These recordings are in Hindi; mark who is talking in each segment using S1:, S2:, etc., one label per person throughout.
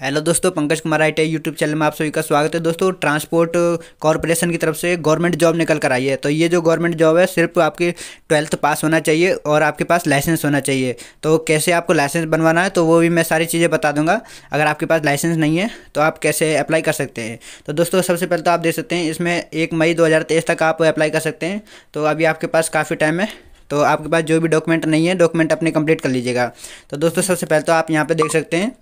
S1: हेलो दोस्तों Pankaj Kumar I T YouTube channel में आप सभी का स्वागत है दोस्तों ट्रांसपोर्ट कॉरपोरेशन की तरफ से गवर्नमेंट जॉब निकल कर आई है तो ये जो गवर्नमेंट जॉब है सिर्फ आपके ट्वेल्थ पास होना चाहिए और आपके पास लाइसेंस होना चाहिए तो कैसे आपको लाइसेंस बनवाना है तो वो भी मैं सारी चीज़ें बता दूंगा अगर आपके पास लाइसेंस नहीं है तो आप कैसे अप्लाई कर सकते हैं तो दोस्तों सबसे पहले तो आप देख सकते हैं इसमें एक मई दो तक आप अप्लाई कर सकते हैं तो अभी आपके पास काफ़ी टाइम है तो आपके पास जो भी डॉक्यूमेंट नहीं है डॉक्यूमेंट अपने कंप्लीट कर लीजिएगा तो दोस्तों सबसे पहले तो आप यहाँ पर देख सकते हैं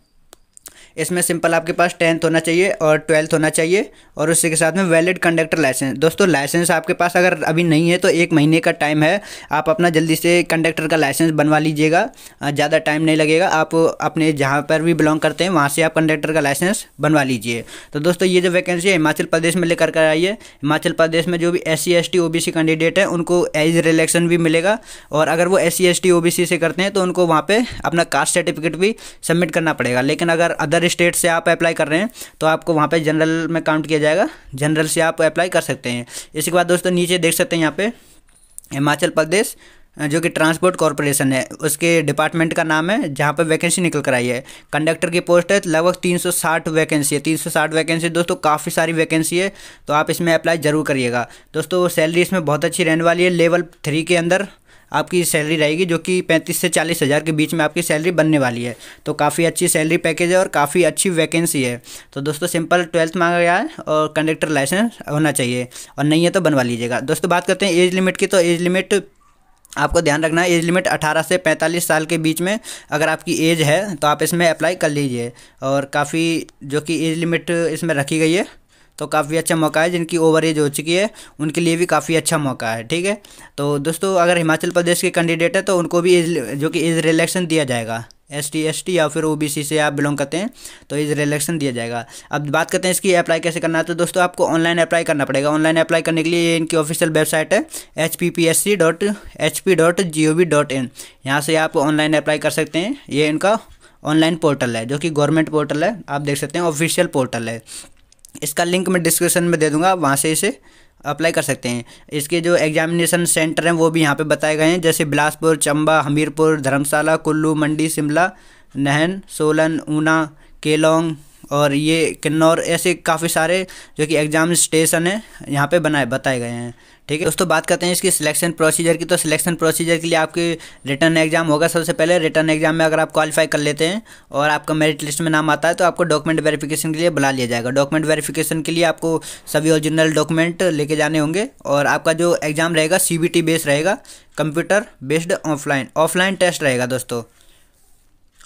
S1: इसमें सिंपल आपके पास टेंथ होना चाहिए और ट्वेल्थ होना चाहिए और उसी के साथ में वैलिड कंडक्टर लाइसेंस दोस्तों लाइसेंस आपके पास अगर अभी नहीं है तो एक महीने का टाइम है आप अपना जल्दी से कंडक्टर का लाइसेंस बनवा लीजिएगा ज़्यादा टाइम नहीं लगेगा आप अपने जहाँ पर भी बिलोंग करते हैं वहाँ से आप कंडक्टर का लाइसेंस बनवा लीजिए तो दोस्तों ये जो वैकेंसी है हिमाचल प्रदेश में लेकर कर आइए हिमाचल प्रदेश में जो भी S C S T O B C candidate हैं उनको एज रिलेक्शन भी मिलेगा और अगर वो S C S T O B C से करते हैं तो उनको वहाँ पर अपना कास्ट सर्टिफिकेट भी सबमिट करना पड़ेगा लेकिन अगर अदर अदर स्टेट से आप अप्लाई कर रहे हैं तो आपको वहाँ पे जनरल में काउंट किया जाएगा जनरल से आप अप्लाई कर सकते हैं इसके बाद दोस्तों नीचे देख सकते हैं यहाँ पे हिमाचल प्रदेश जो कि ट्रांसपोर्ट कॉरपोरेशन है उसके डिपार्टमेंट का नाम है जहाँ पर वैकेंसी निकल कर आई है कंडक्टर की पोस्ट है लगभग 360 वैकेंसी है 360 वैकेंसी दोस्तों काफ़ी सारी वैकेंसी है तो आप इसमें अप्लाई ज़रूर करिएगा दोस्तों सैलरी इसमें बहुत अच्छी रहने वाली है लेवल थ्री के अंदर आपकी सैलरी रहेगी जो कि पैंतीस से चालीस हज़ार के बीच में आपकी सैलरी बनने वाली है तो काफ़ी अच्छी सैलरी पैकेज है और काफ़ी अच्छी वैकेंसी है तो दोस्तों सिंपल ट्वेल्थ मांगा गया है और कंडक्टर लाइसेंस होना चाहिए और नहीं है तो बनवा लीजिएगा दोस्तों बात करते हैं एज लिमिट की तो एज लिमिट आपको ध्यान रखना है एज लिमिट 18 से 45 साल के बीच में अगर आपकी एज है तो आप इसमें अप्लाई कर लीजिए और काफ़ी जो कि एज लिमिट इसमें रखी गई है तो काफ़ी अच्छा मौका है जिनकी ओवर एज हो चुकी है उनके लिए भी काफ़ी अच्छा मौका है ठीक है तो दोस्तों अगर हिमाचल प्रदेश के कैंडिडेट है तो उनको भी इस, जो कि इज रिलेक्शन दिया जाएगा एस टी एस टी या फिर ओ बी सी से आप बिलोंग करते हैं तो इस रिलेक्शन दिया जाएगा अब बात करते हैं इसकी अप्लाई कैसे करना है तो दोस्तों आपको ऑनलाइन अप्लाई करना पड़ेगा ऑनलाइन अप्लाई करने के लिए इनकी ऑफिशियल वेबसाइट है H P P S C dot H P dot G O V dot in यहाँ से आप ऑनलाइन अप्लाई कर सकते हैं ये इनका ऑनलाइन पोर्टल है जो कि गवर्नमेंट पोर्टल है आप देख सकते हैं ऑफिशियल पोर्टल है इसका लिंक मैं डिस्क्रिप्शन में दे दूंगा वहाँ से इसे अप्लाई कर सकते हैं इसके जो एग्जामिनेशन सेंटर हैं वो भी यहाँ पे बताए गए हैं जैसे बिलासपुर चंबा हमीरपुर धर्मशाला कुल्लू मंडी शिमला नहन सोलन ऊना केलोंग और ये किन्नौर ऐसे काफ़ी सारे जो कि एग्ज़ाम स्टेशन है यहाँ पे बनाए बताए गए हैं ठीक है दोस्तों बात करते हैं इसकी सिलेक्शन प्रोसीजर की तो सिलेक्शन प्रोसीजर के लिए आपके रिटर्न एग्जाम होगा सबसे पहले रिटर्न एग्जाम में अगर आप क्वालिफाई कर लेते हैं और आपका मेरिट लिस्ट में नाम आता है तो आपको डॉक्यूमेंट वेरिफिकेशन के लिए बुला लिया जाएगा डॉक्यूमेंट वेरिफिकेशन के लिए आपको सभी ओरिजिनल डॉक्यूमेंट लेके जाने होंगे और आपका जो एग्ज़ाम रहेगा सी बेस रहेगा computer based offline offline test रहेगा दोस्तों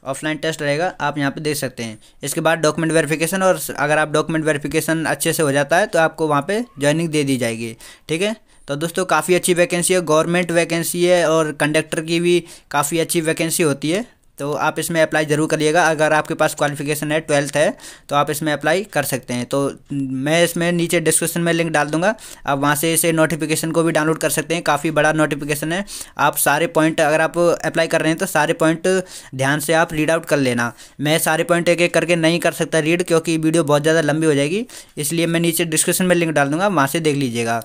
S1: ऑफलाइन टेस्ट रहेगा आप यहाँ पे देख सकते हैं इसके बाद डॉक्यूमेंट वेरिफिकेशन और अगर आप डॉक्यूमेंट वेरिफिकेशन अच्छे से हो जाता है तो आपको वहाँ पे ज्वाइनिंग दे दी जाएगी ठीक है तो दोस्तों काफ़ी अच्छी वैकेंसी है गवर्नमेंट वैकेंसी है और कंडक्टर की भी काफ़ी अच्छी वैकेंसी होती है तो आप इसमें अप्लाई ज़रूर करिएगा अगर आपके पास क्वालिफिकेशन है ट्वेल्थ है तो आप इसमें अप्लाई कर सकते हैं तो मैं इसमें नीचे डिस्क्रिप्शन में लिंक डाल दूंगा आप वहाँ से इसे नोटिफिकेशन को भी डाउनलोड कर सकते हैं काफ़ी बड़ा नोटिफिकेशन है आप सारे पॉइंट अगर आप अप्लाई कर रहे हैं तो सारे पॉइंट ध्यान से आप रीड आउट कर लेना मैं सारे पॉइंट एक एक करके नहीं कर सकता रीड क्योंकि वीडियो बहुत ज़्यादा लंबी हो जाएगी इसलिए मैं नीचे डिस्क्रिप्शन में लिंक डाल दूँगा वहाँ से देख लीजिएगा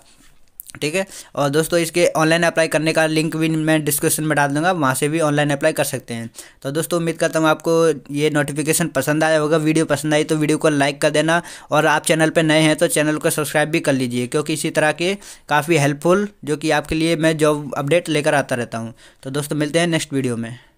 S1: ठीक है और दोस्तों इसके ऑनलाइन अप्लाई करने का लिंक भी मैं डिस्क्रिप्शन में डाल दूंगा वहाँ से भी ऑनलाइन अप्लाई कर सकते हैं तो दोस्तों उम्मीद करता हूँ आपको ये नोटिफिकेशन पसंद आया होगा वीडियो पसंद आई तो वीडियो को लाइक कर देना और आप चैनल पर नए हैं तो चैनल को सब्सक्राइब भी कर लीजिए क्योंकि इसी तरह के काफ़ी हेल्पफुल जो कि आपके लिए मैं जॉब अपडेट लेकर आता रहता हूँ तो दोस्तों मिलते हैं नेक्स्ट वीडियो में